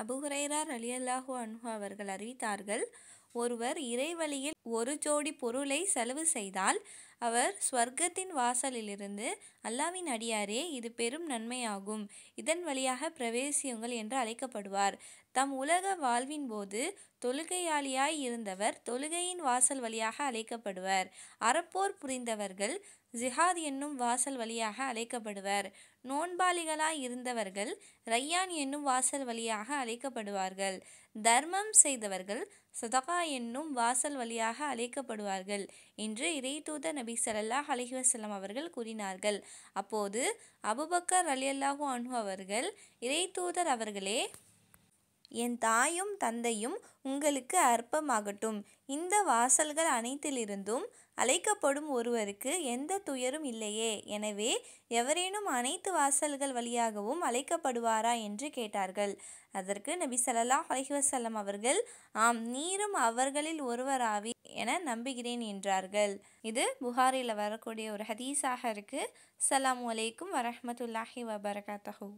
அபுஹுரைரா அலியல்லாஹு அன்ஹு அவர்கள் அறிவித்தார்கள் ஒருவர் இறைவழியில் ஒரு ஜோடி பொருளை செலவு செய்தால் அவர் ஸ்வர்க்கத்தின் வாசலிலிருந்து அல்லாவின் அடியாரே இது பெரும் நன்மையாகும் இதன் வழியாக பிரவேசியுங்கள் என்று அழைக்கப்படுவார் தம் உலக வாழ்வின் போது தொழுகையாளியாய் இருந்தவர் தொழுகையின் வாசல் வழியாக அழைக்கப்படுவர் அறப்போர் புரிந்தவர்கள் ஜிஹாத் என்னும் வாசல் வழியாக அழைக்கப்படுவர் நோன்பாளிகளாய் இருந்தவர்கள் ரையான் என்னும் வாசல் வழியாக அழைக்கப்படுவார்கள் தர்மம் செய்தவர்கள் சதகா என்னும் வாசல் வழியாக அழைக்கப்படுவார்கள் என்று இறைதூத நபி சல்லாஹ் அலிஹசல்லாம் அவர்கள் கூறினார்கள் அப்போது அபுபக்கர் அலி அல்லாஹூ அன்ஹு அவர்கள் இறைதூதர் அவர்களே என் தாயும் தந்தையும் உங்களுக்கு அற்பமாகட்டும் இந்த வாசல்கள் அனைத்திலிருந்தும் அழைக்கப்படும் ஒருவருக்கு எந்த துயரும் இல்லையே எனவே எவரேனும் அனைத்து வாசல்கள் வழியாகவும் அழைக்கப்படுவாரா என்று கேட்டார்கள் அதற்கு நபி சலல்லா அலஹிவசல்லம் அவர்கள் ஆம் நீரும் அவர்களில் ஒருவராவி என நம்புகிறேன் என்றார்கள் இது புகாரில் வரக்கூடிய ஒரு ஹதீஸாக இருக்கு அலாம் வலைக்கும் வரமத்துல்லாஹி வபரகாத்தஹூ